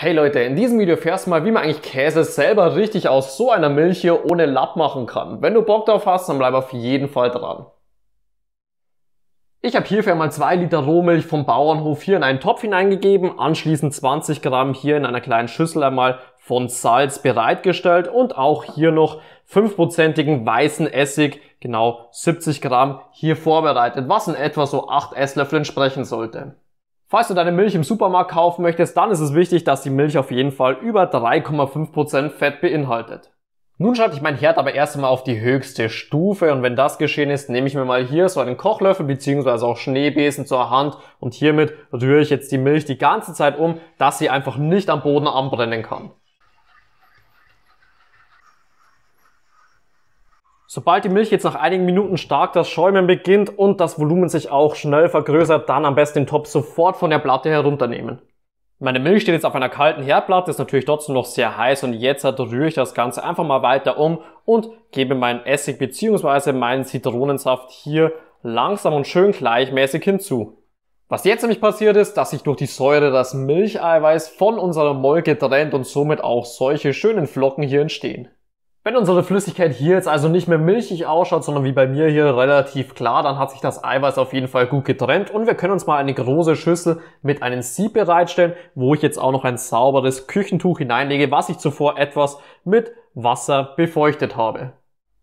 Hey Leute, in diesem Video erfährst du mal, wie man eigentlich Käse selber richtig aus so einer Milch hier ohne Lapp machen kann. Wenn du Bock drauf hast, dann bleib auf jeden Fall dran. Ich habe hierfür einmal 2 Liter Rohmilch vom Bauernhof hier in einen Topf hineingegeben, anschließend 20 Gramm hier in einer kleinen Schüssel einmal von Salz bereitgestellt und auch hier noch 5%igen weißen Essig, genau 70 Gramm hier vorbereitet, was in etwa so 8 Esslöffel entsprechen sollte. Falls du deine Milch im Supermarkt kaufen möchtest, dann ist es wichtig, dass die Milch auf jeden Fall über 3,5% Fett beinhaltet. Nun schalte ich mein Herd aber erst einmal auf die höchste Stufe und wenn das geschehen ist, nehme ich mir mal hier so einen Kochlöffel bzw. auch Schneebesen zur Hand und hiermit rühre ich jetzt die Milch die ganze Zeit um, dass sie einfach nicht am Boden anbrennen kann. Sobald die Milch jetzt nach einigen Minuten stark das Schäumen beginnt und das Volumen sich auch schnell vergrößert, dann am besten den Topf sofort von der Platte herunternehmen. Meine Milch steht jetzt auf einer kalten Herdplatte, ist natürlich trotzdem noch sehr heiß und jetzt rühre ich das Ganze einfach mal weiter um und gebe meinen Essig bzw. meinen Zitronensaft hier langsam und schön gleichmäßig hinzu. Was jetzt nämlich passiert ist, dass sich durch die Säure das Milcheiweiß von unserer Molke trennt und somit auch solche schönen Flocken hier entstehen. Wenn unsere Flüssigkeit hier jetzt also nicht mehr milchig ausschaut, sondern wie bei mir hier relativ klar, dann hat sich das Eiweiß auf jeden Fall gut getrennt und wir können uns mal eine große Schüssel mit einem Sieb bereitstellen, wo ich jetzt auch noch ein sauberes Küchentuch hineinlege, was ich zuvor etwas mit Wasser befeuchtet habe.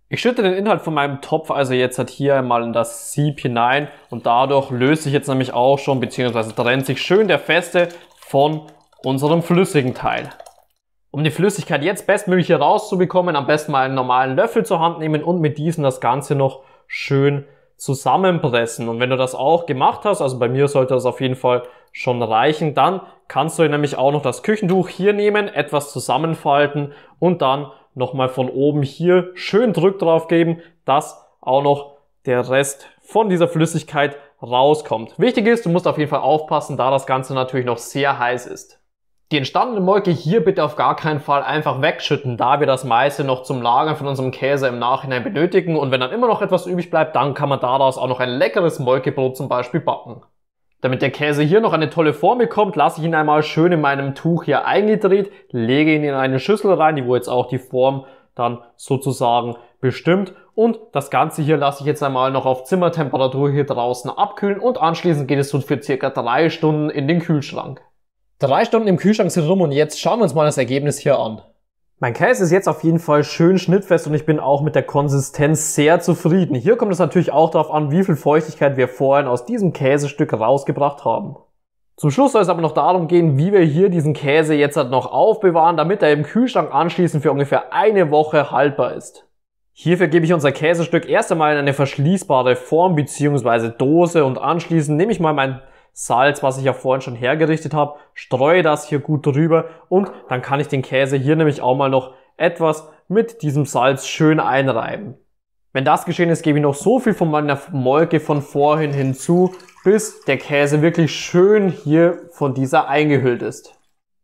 Ich schütte den Inhalt von meinem Topf also jetzt halt hier einmal in das Sieb hinein und dadurch löst sich jetzt nämlich auch schon bzw. trennt sich schön der feste von unserem flüssigen Teil. Um die Flüssigkeit jetzt bestmöglich hier rauszubekommen, am besten mal einen normalen Löffel zur Hand nehmen und mit diesem das Ganze noch schön zusammenpressen. Und wenn du das auch gemacht hast, also bei mir sollte das auf jeden Fall schon reichen, dann kannst du nämlich auch noch das Küchentuch hier nehmen, etwas zusammenfalten und dann nochmal von oben hier schön Druck drauf geben, dass auch noch der Rest von dieser Flüssigkeit rauskommt. Wichtig ist, du musst auf jeden Fall aufpassen, da das Ganze natürlich noch sehr heiß ist. Die entstandene Molke hier bitte auf gar keinen Fall einfach wegschütten, da wir das meiste noch zum Lagern von unserem Käse im Nachhinein benötigen und wenn dann immer noch etwas übrig bleibt, dann kann man daraus auch noch ein leckeres Molkebrot zum Beispiel backen. Damit der Käse hier noch eine tolle Form bekommt, lasse ich ihn einmal schön in meinem Tuch hier eingedreht, lege ihn in eine Schüssel rein, die wo jetzt auch die Form dann sozusagen bestimmt. Und das Ganze hier lasse ich jetzt einmal noch auf Zimmertemperatur hier draußen abkühlen und anschließend geht es so für circa drei Stunden in den Kühlschrank. Drei Stunden im Kühlschrank sind rum und jetzt schauen wir uns mal das Ergebnis hier an. Mein Käse ist jetzt auf jeden Fall schön schnittfest und ich bin auch mit der Konsistenz sehr zufrieden. Hier kommt es natürlich auch darauf an, wie viel Feuchtigkeit wir vorhin aus diesem Käsestück rausgebracht haben. Zum Schluss soll es aber noch darum gehen, wie wir hier diesen Käse jetzt halt noch aufbewahren, damit er im Kühlschrank anschließend für ungefähr eine Woche haltbar ist. Hierfür gebe ich unser Käsestück erst einmal in eine verschließbare Form bzw. Dose und anschließend nehme ich mal mein Salz, was ich ja vorhin schon hergerichtet habe, streue das hier gut drüber und dann kann ich den Käse hier nämlich auch mal noch etwas mit diesem Salz schön einreiben. Wenn das geschehen ist, gebe ich noch so viel von meiner Molke von vorhin hinzu, bis der Käse wirklich schön hier von dieser eingehüllt ist.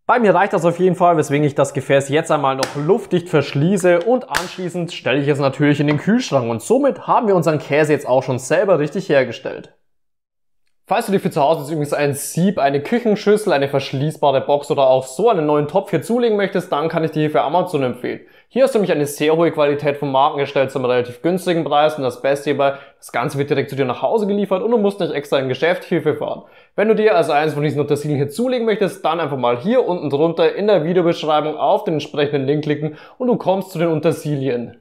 Bei mir reicht das auf jeden Fall, weswegen ich das Gefäß jetzt einmal noch luftdicht verschließe und anschließend stelle ich es natürlich in den Kühlschrank und somit haben wir unseren Käse jetzt auch schon selber richtig hergestellt. Falls du dir für zu Hause jetzt übrigens ein Sieb, eine Küchenschüssel, eine verschließbare Box oder auch so einen neuen Topf hier zulegen möchtest, dann kann ich dir hier für Amazon empfehlen. Hier hast du nämlich eine sehr hohe Qualität von Marken erstellt zum relativ günstigen Preis und das Beste hierbei, das Ganze wird direkt zu dir nach Hause geliefert und du musst nicht extra in Geschäft Hilfe fahren. Wenn du dir also eins von diesen Untersilien hier zulegen möchtest, dann einfach mal hier unten drunter in der Videobeschreibung auf den entsprechenden Link klicken und du kommst zu den Untersilien.